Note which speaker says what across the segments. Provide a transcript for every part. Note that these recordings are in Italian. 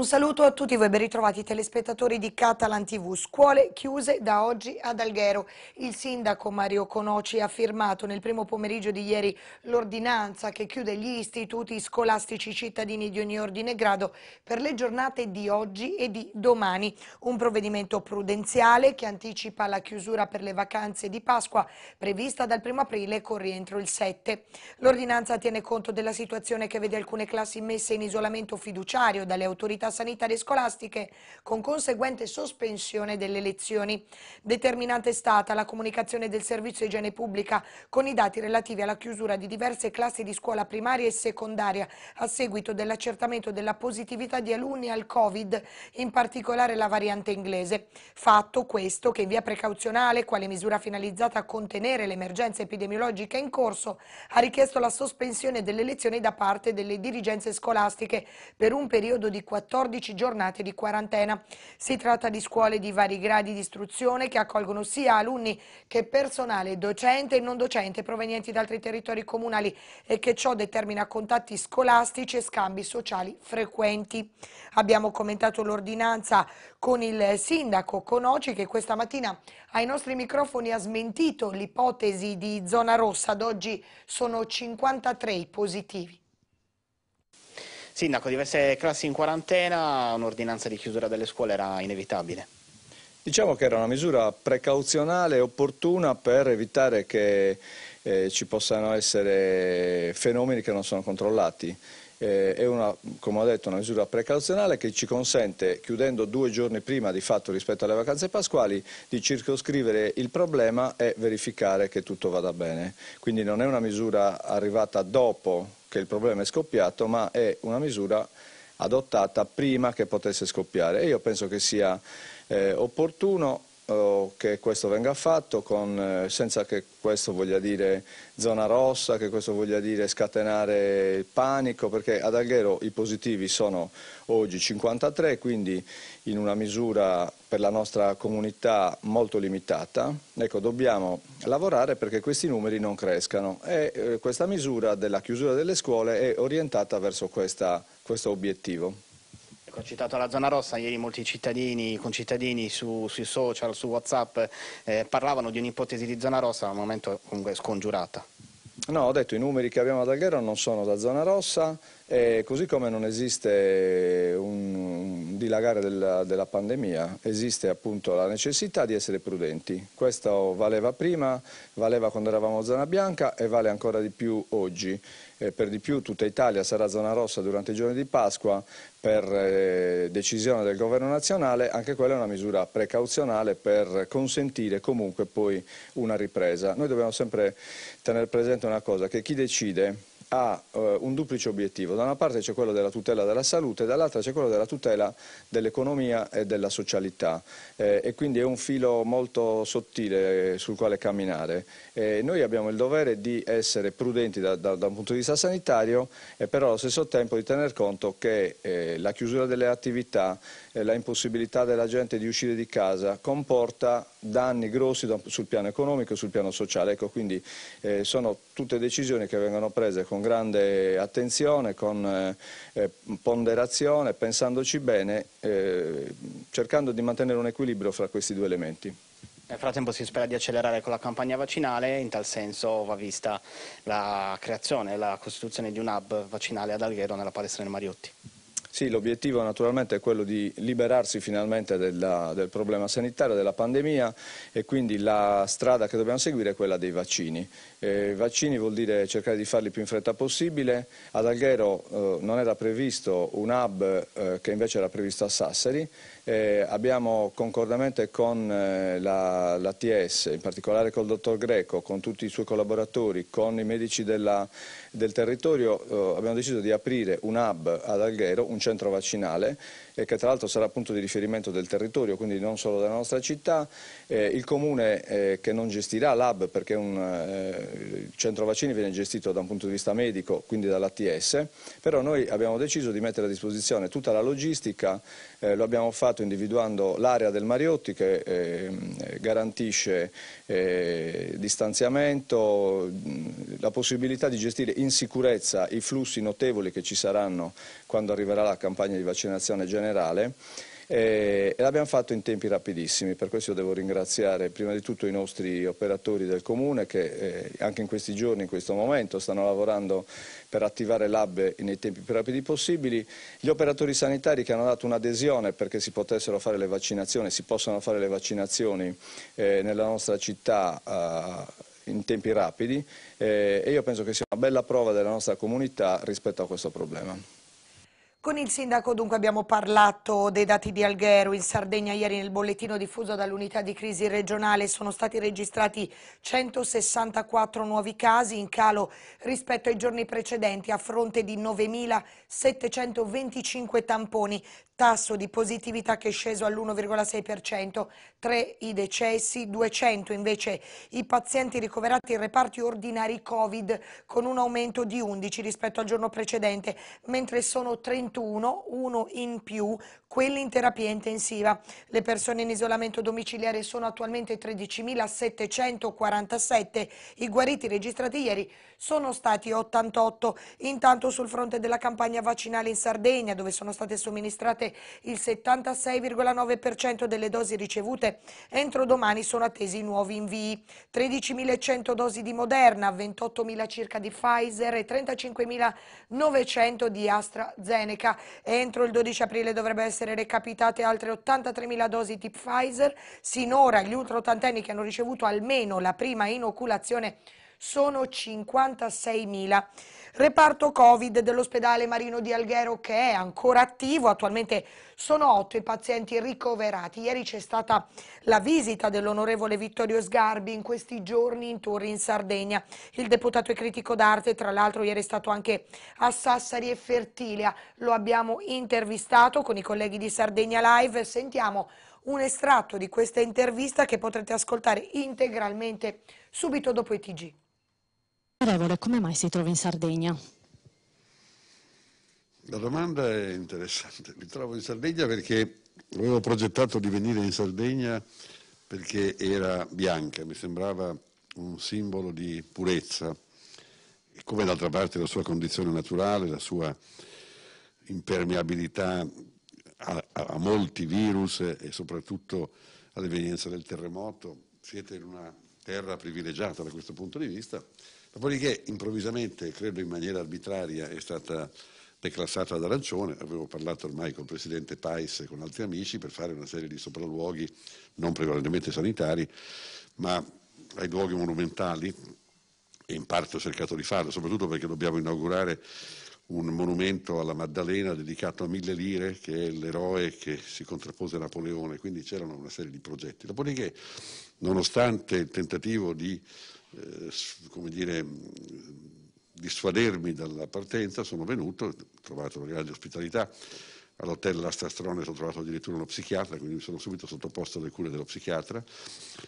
Speaker 1: Un
Speaker 2: saluto a tutti voi, ben ritrovati telespettatori di Catalan TV. Scuole chiuse da oggi ad Alghero. Il sindaco Mario Conoci ha firmato nel primo pomeriggio di ieri l'ordinanza che chiude gli istituti scolastici cittadini di ogni ordine e grado per le giornate di oggi e di domani. Un provvedimento prudenziale che anticipa la chiusura per le vacanze di Pasqua prevista dal 1 aprile con rientro il 7. L'ordinanza tiene conto della situazione che vede alcune classi messe in isolamento fiduciario dalle autorità sanitarie scolastiche con conseguente sospensione delle lezioni. Determinante è stata la comunicazione del Servizio Igiene Pubblica con i dati relativi alla chiusura di diverse classi di scuola primaria e secondaria a seguito dell'accertamento della positività di alunni al Covid, in particolare la variante inglese. Fatto questo che in via precauzionale, quale misura finalizzata a contenere l'emergenza epidemiologica in corso, ha richiesto la sospensione delle lezioni da parte delle dirigenze scolastiche per un periodo di 14 14 giornate di quarantena. Si tratta di scuole di vari gradi di istruzione che accolgono sia alunni che personale docente e non docente provenienti da altri territori comunali e che ciò determina contatti scolastici e scambi sociali frequenti. Abbiamo commentato l'ordinanza con il sindaco Conoci che questa mattina ai nostri microfoni ha smentito l'ipotesi di zona rossa. Ad oggi sono 53 i positivi.
Speaker 3: Sindaco, diverse classi in quarantena, un'ordinanza di chiusura delle scuole era inevitabile.
Speaker 4: Diciamo che era una misura precauzionale e opportuna per evitare che eh, ci possano essere fenomeni che non sono controllati. Eh, è una, come ho detto, una misura precauzionale che ci consente, chiudendo due giorni prima di fatto rispetto alle vacanze pasquali, di circoscrivere il problema e verificare che tutto vada bene. Quindi non è una misura arrivata dopo che il problema è scoppiato, ma è una misura adottata prima che potesse scoppiare e io penso che sia eh, opportuno eh, che questo venga fatto con, eh, senza che questo voglia dire zona rossa, che questo voglia dire scatenare il panico, perché ad Alghero i positivi sono oggi 53, quindi in una misura per la nostra comunità molto limitata, ecco, dobbiamo lavorare perché questi numeri non crescano e eh, questa misura della chiusura delle scuole è orientata verso questa, questo obiettivo. Ho ecco, citato
Speaker 3: la zona rossa, ieri molti cittadini, concittadini su, sui social, su Whatsapp, eh, parlavano di un'ipotesi di zona rossa, ma al momento comunque scongiurata.
Speaker 4: No, ho detto i numeri che abbiamo ad Alghero non sono da zona rossa, eh, così come non esiste un, dilagare della, della, pandemia esiste appunto la necessità di essere prudenti. Questo valeva prima, valeva quando eravamo zona bianca e vale ancora di più oggi. Eh, per di più tutta Italia sarà zona rossa durante i giorni di Pasqua per eh, decisione del governo nazionale, anche quella è una misura precauzionale per consentire comunque poi una ripresa. Noi dobbiamo sempre tenere presente una cosa, che chi decide ha eh, un duplice obiettivo. Da una parte c'è quello della tutela della salute, e dall'altra c'è quello della tutela dell'economia e della socialità eh, e quindi è un filo molto sottile eh, sul quale camminare. Eh, noi abbiamo il dovere di essere prudenti da, da, da un punto di vista sanitario e eh, però allo stesso tempo di tener conto che eh, la chiusura delle attività, eh, la impossibilità della gente di uscire di casa comporta danni grossi sul piano economico e sul piano sociale. Ecco, quindi eh, sono tutte decisioni che vengono prese con grande attenzione, con eh, eh, ponderazione, pensandoci bene, eh, cercando di mantenere un equilibrio fra questi due elementi.
Speaker 3: Nel frattempo si spera di accelerare con la campagna vaccinale, in tal senso va vista la creazione e la costituzione di un hub vaccinale ad Alghero nella palestra di Mariotti.
Speaker 4: Sì, l'obiettivo naturalmente è quello di liberarsi finalmente della, del problema sanitario, della pandemia e quindi la strada che dobbiamo seguire è quella dei vaccini. Eh, vaccini vuol dire cercare di farli più in fretta possibile. Ad Alghero eh, non era previsto un hub eh, che invece era previsto a Sassari eh, abbiamo concordamente con eh, l'ATS, la in particolare col dottor Greco, con tutti i suoi collaboratori, con i medici della, del territorio, eh, abbiamo deciso di aprire un hub ad Alghero, un centro vaccinale eh, che tra l'altro sarà punto di riferimento del territorio, quindi non solo della nostra città, eh, il comune eh, che non gestirà l'hub perché un, eh, il centro vaccini viene gestito da un punto di vista medico, quindi dall'ATS, però noi abbiamo deciso di mettere a disposizione tutta la logistica, eh, lo abbiamo fatto individuando l'area del Mariotti che ehm, garantisce eh, distanziamento, la possibilità di gestire in sicurezza i flussi notevoli che ci saranno quando arriverà la campagna di vaccinazione generale generale eh, e l'abbiamo fatto in tempi rapidissimi, per questo devo ringraziare prima di tutto i nostri operatori del Comune che eh, anche in questi giorni, in questo momento, stanno lavorando per attivare l'hub nei tempi più rapidi possibili, gli operatori sanitari che hanno dato un'adesione perché si potessero fare le vaccinazioni, si possano fare le vaccinazioni eh, nella nostra città in tempi rapidi e io penso che sia una bella prova della nostra comunità rispetto a questo problema.
Speaker 2: Con il sindaco dunque abbiamo parlato dei dati di Alghero. In Sardegna ieri nel bollettino diffuso dall'unità di crisi regionale sono stati registrati 164 nuovi casi in calo rispetto ai giorni precedenti a fronte di 9.725 tamponi. Tasso di positività che è sceso all'1,6%, tre i decessi, 200 invece i pazienti ricoverati in reparti ordinari Covid con un aumento di 11 rispetto al giorno precedente, mentre sono 30 21, uno in più, quelli in terapia intensiva. Le persone in isolamento domiciliare sono attualmente 13.747, i guariti registrati ieri sono stati 88. Intanto sul fronte della campagna vaccinale in Sardegna, dove sono state somministrate il 76,9% delle dosi ricevute, entro domani sono attesi nuovi invii. 13.100 dosi di Moderna, 28.000 circa di Pfizer e 35.900 di AstraZeneca. America. Entro il 12 aprile dovrebbero essere recapitate altre 83.000 dosi di Pfizer. Sinora gli ultraottantenni che hanno ricevuto almeno la prima inoculazione sono 56.000. Reparto Covid dell'ospedale Marino di Alghero che è ancora attivo, attualmente sono 8 i pazienti ricoverati. Ieri c'è stata la visita dell'onorevole Vittorio Sgarbi in questi giorni in tour in Sardegna. Il deputato e critico d'arte, tra l'altro ieri è stato anche a Sassari e Fertilia, lo abbiamo intervistato con i colleghi di Sardegna Live, sentiamo un estratto di questa intervista che potrete ascoltare integralmente subito dopo i TG. Onorevole, come mai si trova in Sardegna?
Speaker 1: La domanda è interessante. Mi trovo in Sardegna perché avevo progettato di venire in Sardegna perché era bianca, mi sembrava un simbolo di purezza, e come d'altra parte la sua condizione naturale, la sua impermeabilità a, a, a molti virus e soprattutto all'evenienza del terremoto. Siete in una terra privilegiata da questo punto di vista Dopodiché, improvvisamente, credo in maniera arbitraria, è stata declassata ad arancione, avevo parlato ormai col presidente Pais e con altri amici per fare una serie di sopralluoghi non prevalentemente sanitari, ma ai luoghi monumentali e in parte ho cercato di farlo, soprattutto perché dobbiamo inaugurare un monumento alla Maddalena dedicato a Mille Lire, che è l'eroe che si contrappose a Napoleone, quindi c'erano una serie di progetti. Dopodiché, nonostante il tentativo di eh, come dire, mm, dissuadermi dalla partenza, sono venuto, ho trovato una grande ospitalità, all'hotel La Stastrone ho trovato addirittura uno psichiatra, quindi mi sono subito sottoposto alle cure dello psichiatra,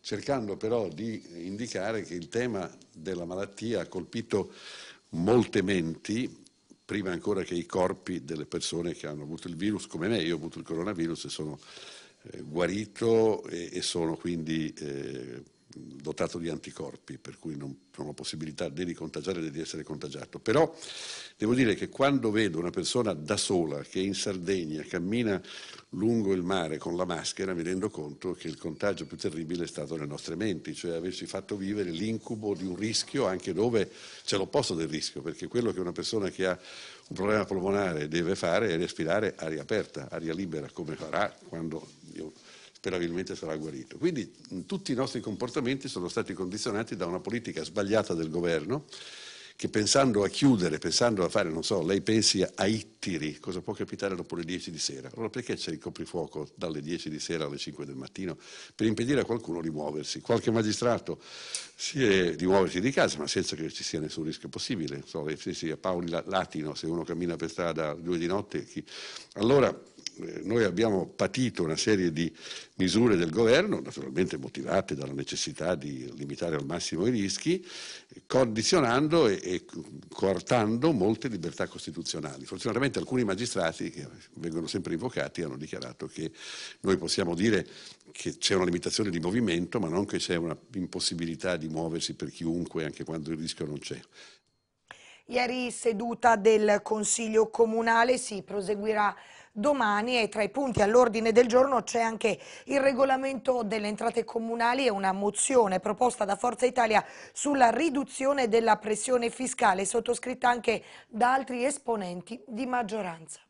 Speaker 1: cercando però di indicare che il tema della malattia ha colpito molte menti, prima ancora che i corpi delle persone che hanno avuto il virus, come me, io ho avuto il coronavirus e sono eh, guarito e, e, sono quindi eh, dotato di anticorpi, per cui non, non ho possibilità né di contagiare né di essere contagiato. Però devo dire che quando vedo una persona da sola che in Sardegna cammina lungo il mare con la maschera, mi rendo conto che il contagio più terribile è stato nelle nostre menti, cioè averci fatto vivere l'incubo di un rischio anche dove c'è l'opposto del rischio, perché quello che una persona che ha un problema polmonare deve fare è respirare aria aperta, aria libera, come farà quando io sperabilmente sarà guarito. Quindi tutti i nostri comportamenti sono stati condizionati da una politica sbagliata del governo che pensando a chiudere, pensando a fare, non so, lei pensi a Ittiri, cosa può capitare dopo le 10 di sera? Allora perché c'è il coprifuoco dalle 10 di sera alle 5 del mattino? Per impedire a qualcuno di muoversi. Qualche magistrato si è, di muoversi di casa, ma senza che ci sia nessun rischio possibile. Non So, lei se a Paoli Latino, se uno cammina per strada due di notte, chi... allora eh, noi abbiamo patito una serie di misure del governo, naturalmente motivate dalla necessità di limitare al massimo i rischi, condizionando e, e coartando molte libertà costituzionali. Fortunatamente alcuni magistrati, che vengono sempre invocati, hanno dichiarato che noi possiamo dire che c'è una limitazione di movimento, ma non che c'è una impossibilità di muoversi per chiunque, anche quando il rischio non c'è.
Speaker 2: Ieri seduta del Consiglio Comunale si proseguirà domani e tra i punti all'ordine del giorno c'è anche il regolamento delle entrate comunali e una mozione proposta da Forza Italia sulla riduzione della pressione fiscale sottoscritta anche da altri esponenti di maggioranza.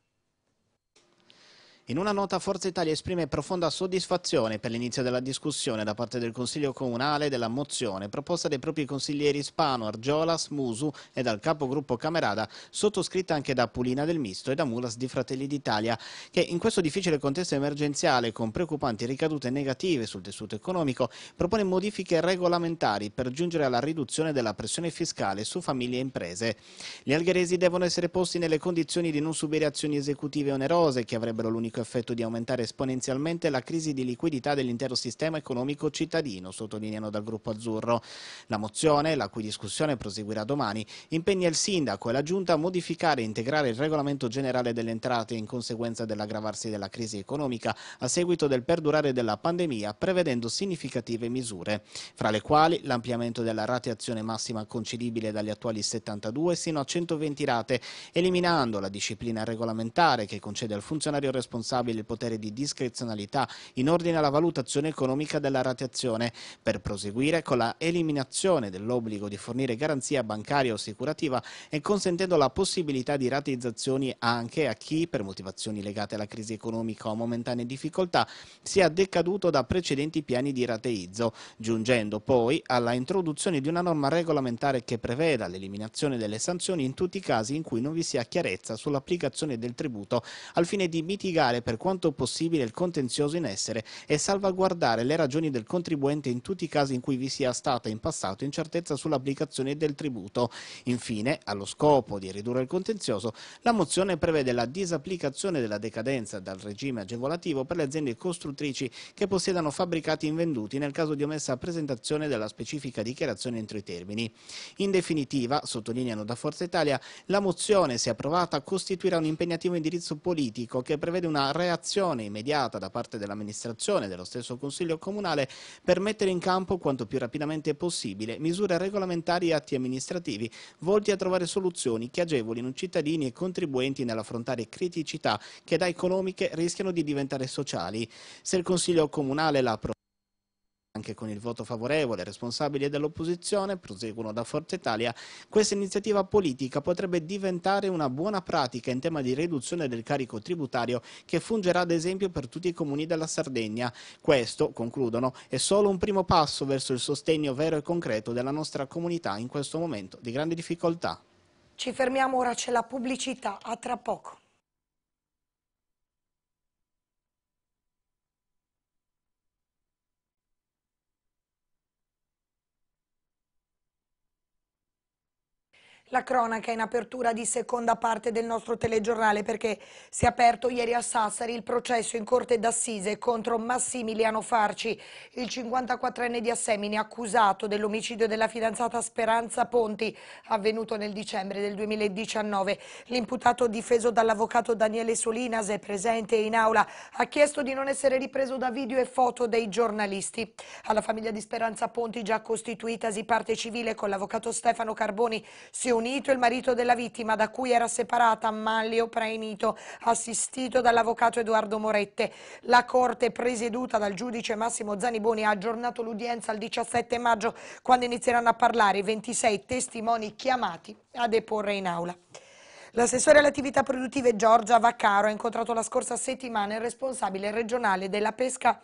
Speaker 3: In una nota Forza Italia esprime profonda soddisfazione per l'inizio della discussione da parte del Consiglio Comunale della mozione proposta dai propri consiglieri Spano, Argiolas, Musu e dal capogruppo Camerada, sottoscritta anche da Pulina del Misto e da Mulas di Fratelli d'Italia, che in questo difficile contesto emergenziale con preoccupanti ricadute negative sul tessuto economico propone modifiche regolamentari per giungere alla riduzione della pressione fiscale su famiglie e imprese. Gli algheresi devono essere posti nelle condizioni di non subire azioni esecutive onerose che avrebbero l'unico l'unico effetto di aumentare esponenzialmente la crisi di liquidità dell'intero sistema economico cittadino, sottolineano dal gruppo azzurro. La mozione, la cui discussione proseguirà domani, impegna il sindaco e la giunta a modificare e integrare il regolamento generale delle entrate in conseguenza dell'aggravarsi della crisi economica a seguito del perdurare della pandemia, prevedendo significative misure, fra le quali l'ampliamento della rateazione massima concedibile dagli attuali 72 sino a 120 rate, eliminando la disciplina regolamentare che concede al funzionario responsabile responsabile il potere di discrezionalità in ordine alla valutazione economica della rateazione, per proseguire con la eliminazione dell'obbligo di fornire garanzia bancaria o assicurativa e consentendo la possibilità di rateizzazioni anche a chi, per motivazioni legate alla crisi economica o momentanee difficoltà, sia decaduto da precedenti piani di rateizzo, giungendo poi alla introduzione di una norma regolamentare che preveda l'eliminazione delle sanzioni in tutti i casi in cui non vi sia chiarezza sull'applicazione del tributo al fine di mitigare evitare per quanto possibile il contenzioso in essere e salvaguardare le ragioni del contribuente in tutti i casi in cui vi sia stata in passato incertezza sull'applicazione del tributo. Infine, allo scopo di ridurre il contenzioso, la mozione prevede la disapplicazione della decadenza dal regime agevolativo per le aziende costruttrici che possiedano fabbricati invenduti nel caso di omessa presentazione della specifica dichiarazione entro i termini. In definitiva, sottolineano da Forza Italia, la mozione, se approvata, costituirà un impegnativo indirizzo politico che prevede una reazione immediata da parte dell'amministrazione e dello stesso Consiglio Comunale per mettere in campo quanto più rapidamente possibile misure regolamentari e atti amministrativi volti a trovare soluzioni che agevolino cittadini e contribuenti nell'affrontare criticità che da economiche rischiano di diventare sociali. Se il Consiglio Comunale la approfondirà, anche con il voto favorevole, responsabili dell'opposizione, proseguono da Forza Italia, questa iniziativa politica potrebbe diventare una buona pratica in tema di riduzione del carico tributario che fungerà ad esempio per tutti i comuni della Sardegna. Questo, concludono, è solo un primo passo verso il sostegno vero e concreto della nostra comunità in questo momento di grande difficoltà.
Speaker 2: Ci fermiamo ora, c'è la pubblicità, a tra poco. la cronaca in apertura di seconda parte del nostro telegiornale perché si è aperto ieri a Sassari il processo in corte d'assise contro Massimiliano Farci, il 54enne di Assemini accusato dell'omicidio della fidanzata Speranza Ponti avvenuto nel dicembre del 2019. L'imputato difeso dall'avvocato Daniele Solinas è presente in aula, ha chiesto di non essere ripreso da video e foto dei giornalisti. Alla famiglia di Speranza Ponti già costituitasi parte civile con l'avvocato Stefano Carboni si Unito, il marito della vittima da cui era separata Manlio Praenito, assistito dall'avvocato Edoardo Morette. La Corte, presieduta dal giudice Massimo Zaniboni, ha aggiornato l'udienza il 17 maggio, quando inizieranno a parlare i 26 testimoni chiamati a deporre in aula. L'assessore alle attività produttive Giorgia Vaccaro ha incontrato la scorsa settimana il responsabile regionale della pesca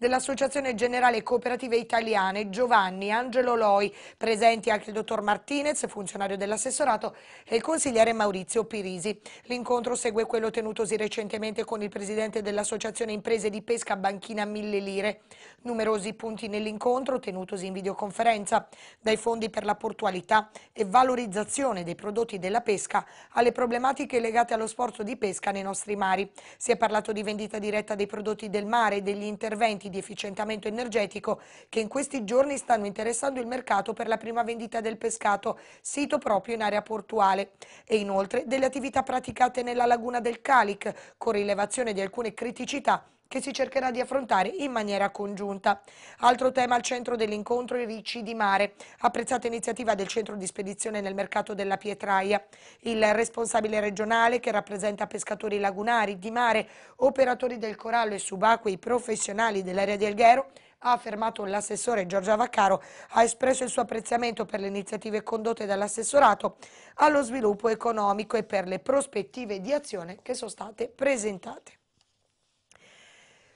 Speaker 2: dell'Associazione Generale Cooperative Italiane Giovanni Angelo Loi, presenti anche il dottor Martinez, funzionario dell'assessorato, e il consigliere Maurizio Pirisi. L'incontro segue quello tenutosi recentemente con il presidente dell'Associazione Imprese di Pesca Banchina Mille Lire. Numerosi punti nell'incontro tenutosi in videoconferenza, dai fondi per la portualità e valorizzazione dei prodotti della pesca alle problematiche legate allo sforzo di pesca nei nostri mari. Si è parlato di vendita diretta dei prodotti del mare, e degli interventi di efficientamento energetico che in questi giorni stanno interessando il mercato per la prima vendita del pescato, sito proprio in area portuale, e inoltre delle attività praticate nella laguna del Calic, con rilevazione di alcune criticità che si cercherà di affrontare in maniera congiunta. Altro tema al centro dell'incontro i ricci di mare, apprezzata iniziativa del centro di spedizione nel mercato della pietraia. Il responsabile regionale che rappresenta pescatori lagunari, di mare, operatori del corallo e subacquei professionali dell'area di Elghero ha affermato l'assessore Giorgia Vaccaro, ha espresso il suo apprezzamento per le iniziative condotte dall'assessorato allo sviluppo economico e per le prospettive di azione che sono state presentate.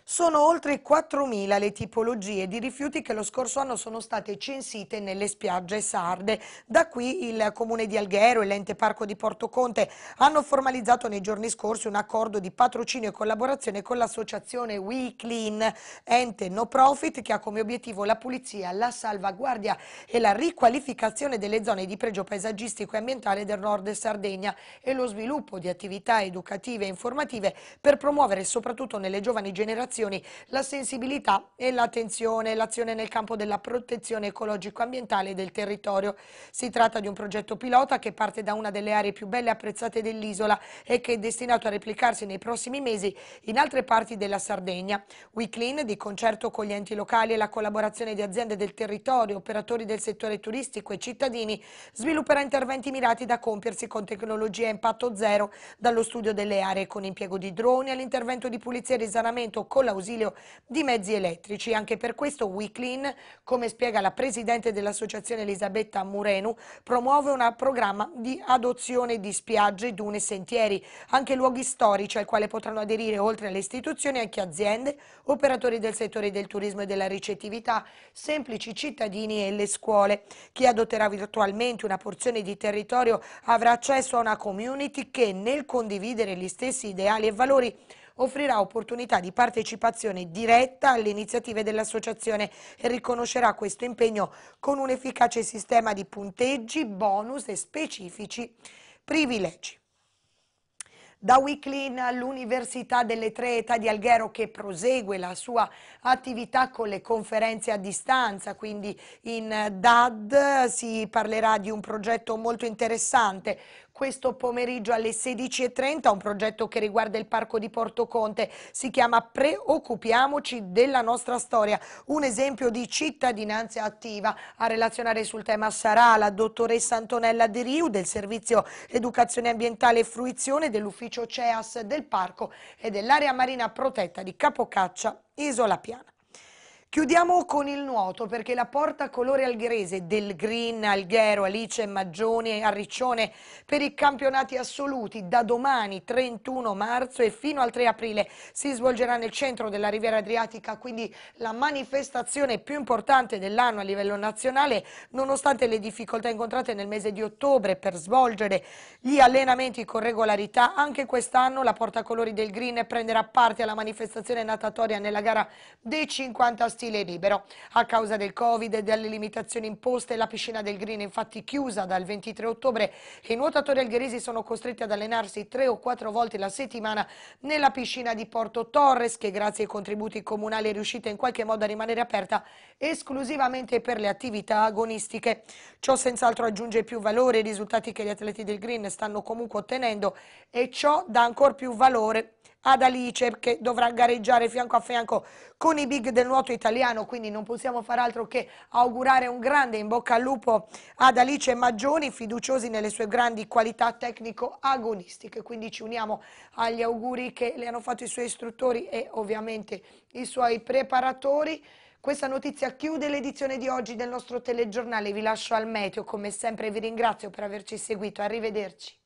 Speaker 2: Sono oltre 4.000 le tipologie di rifiuti che lo scorso anno sono state censite nelle spiagge sarde. Da qui il Comune di Alghero e l'Ente Parco di Porto Conte hanno formalizzato nei giorni scorsi un accordo di patrocinio e collaborazione con l'associazione We Clean, ente no profit che ha come obiettivo la pulizia, la salvaguardia e la riqualificazione delle zone di pregio paesaggistico e ambientale del nord Sardegna e lo sviluppo di attività educative e informative per promuovere soprattutto nelle giovani generazioni informazioni, la sensibilità e l'attenzione l'azione nel campo della protezione ecologico-ambientale del territorio. Si tratta di un progetto pilota che parte da una delle aree più belle e apprezzate dell'isola e che è destinato a replicarsi nei prossimi mesi in altre parti della Sardegna. WeClean, di concerto con gli enti locali e la collaborazione di aziende del territorio, operatori del settore turistico e cittadini, svilupperà interventi mirati da compiersi con tecnologie a impatto zero, dallo studio delle aree con impiego di droni all'intervento di pulizia e risanamento con con l'ausilio di mezzi elettrici. Anche per questo WeClean, come spiega la presidente dell'associazione Elisabetta Murenu, promuove un programma di adozione di spiagge, dune e sentieri, anche luoghi storici al quale potranno aderire oltre alle istituzioni anche aziende, operatori del settore del turismo e della ricettività, semplici cittadini e le scuole. Chi adotterà virtualmente una porzione di territorio avrà accesso a una community che nel condividere gli stessi ideali e valori offrirà opportunità di partecipazione diretta alle iniziative dell'associazione e riconoscerà questo impegno con un efficace sistema di punteggi, bonus e specifici privilegi. Da Wiclin all'Università delle Tre Età di Alghero che prosegue la sua attività con le conferenze a distanza, quindi in DAD si parlerà di un progetto molto interessante, questo pomeriggio alle 16.30 un progetto che riguarda il parco di Porto Conte, si chiama Preoccupiamoci della nostra storia, un esempio di cittadinanza attiva. A relazionare sul tema sarà la dottoressa Antonella De Riu del Servizio Educazione Ambientale e Fruizione dell'ufficio CEAS del parco e dell'area marina protetta di Capocaccia, Isola Piana. Chiudiamo con il nuoto perché la porta colore algherese del Green, Alghero, Alice, Maggioni e Arriccione per i campionati assoluti da domani 31 marzo e fino al 3 aprile si svolgerà nel centro della Riviera Adriatica, quindi la manifestazione più importante dell'anno a livello nazionale nonostante le difficoltà incontrate nel mese di ottobre per svolgere gli allenamenti con regolarità. Anche quest'anno la porta colori del Green prenderà parte alla manifestazione natatoria nella gara dei 50 stili stile libero. A causa del Covid e delle limitazioni imposte, la piscina del Green è infatti chiusa dal 23 ottobre i nuotatori algheresi sono costretti ad allenarsi tre o quattro volte la settimana nella piscina di Porto Torres, che grazie ai contributi comunali è riuscita in qualche modo a rimanere aperta esclusivamente per le attività agonistiche. Ciò senz'altro aggiunge più valore ai risultati che gli atleti del Green stanno comunque ottenendo e ciò dà ancora più valore ad Alice che dovrà gareggiare fianco a fianco con i big del nuoto italiano, quindi non possiamo far altro che augurare un grande in bocca al lupo ad Alice Maggioni, fiduciosi nelle sue grandi qualità tecnico-agonistiche, quindi ci uniamo agli auguri che le hanno fatto i suoi istruttori e ovviamente i suoi preparatori. Questa notizia chiude l'edizione di oggi del nostro telegiornale, vi lascio al meteo, come sempre vi ringrazio per averci seguito, arrivederci.